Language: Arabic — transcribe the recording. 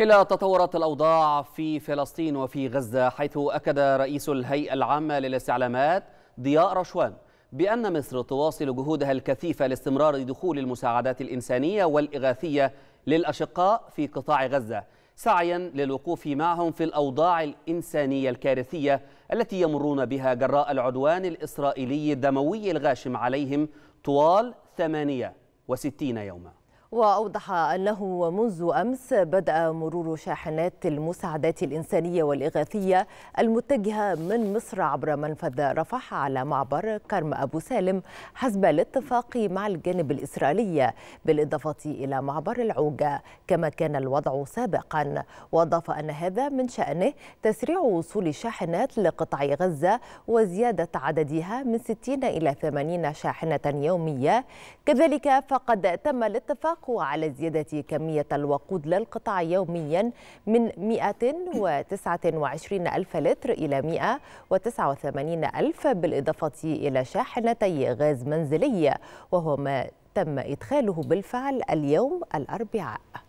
إلى تطورات الأوضاع في فلسطين وفي غزة حيث أكد رئيس الهيئة العامة للاستعلامات ضياء رشوان بأن مصر تواصل جهودها الكثيفة لاستمرار دخول المساعدات الإنسانية والإغاثية للأشقاء في قطاع غزة سعيا للوقوف معهم في الأوضاع الإنسانية الكارثية التي يمرون بها جراء العدوان الإسرائيلي الدموي الغاشم عليهم طوال 68 يوماً وأوضح أنه منذ أمس بدأ مرور شاحنات المساعدات الإنسانية والإغاثية المتجهة من مصر عبر منفذ رفح على معبر كرم أبو سالم حسب الاتفاق مع الجانب الإسرائيلي بالإضافة إلى معبر العوجة كما كان الوضع سابقا وأضاف أن هذا من شأنه تسريع وصول الشاحنات لقطاع غزة وزيادة عددها من 60 إلى 80 شاحنة يومية كذلك فقد تم الاتفاق الحقوى على زيادة كمية الوقود للقطاع يوميا من 129 ألف لتر إلى 189 ألف بالإضافة إلى شاحنتي غاز منزلي وهو ما تم إدخاله بالفعل اليوم الأربعاء